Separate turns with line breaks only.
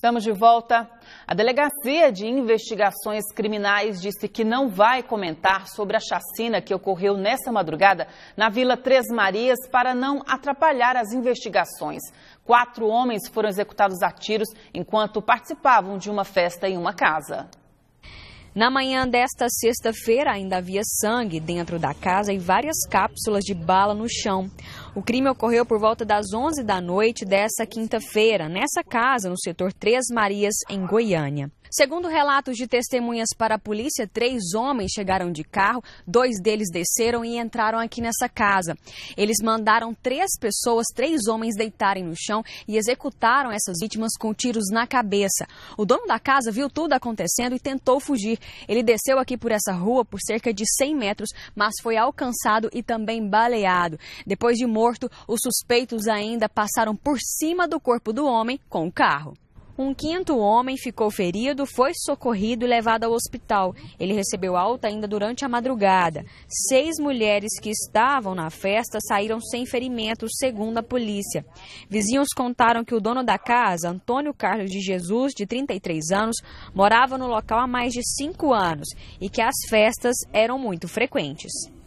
Estamos de volta. A Delegacia de Investigações Criminais disse que não vai comentar sobre a chacina que ocorreu nessa madrugada na Vila Três Marias para não atrapalhar as investigações. Quatro homens foram executados a tiros enquanto
participavam de uma festa em uma casa. Na manhã desta sexta-feira, ainda havia sangue dentro da casa e várias cápsulas de bala no chão. O crime ocorreu por volta das 11 da noite dessa quinta-feira, nessa casa, no setor Três Marias, em Goiânia. Segundo relatos de testemunhas para a polícia, três homens chegaram de carro, dois deles desceram e entraram aqui nessa casa. Eles mandaram três pessoas, três homens, deitarem no chão e executaram essas vítimas com tiros na cabeça. O dono da casa viu tudo acontecendo e tentou fugir. Ele desceu aqui por essa rua por cerca de 100 metros, mas foi alcançado e também baleado. Depois de morto, os suspeitos ainda passaram por cima do corpo do homem com o carro. Um quinto homem ficou ferido, foi socorrido e levado ao hospital. Ele recebeu alta ainda durante a madrugada. Seis mulheres que estavam na festa saíram sem ferimentos, segundo a polícia. Vizinhos contaram que o dono da casa, Antônio Carlos de Jesus, de 33 anos, morava no local há mais de cinco anos e que as festas eram muito frequentes.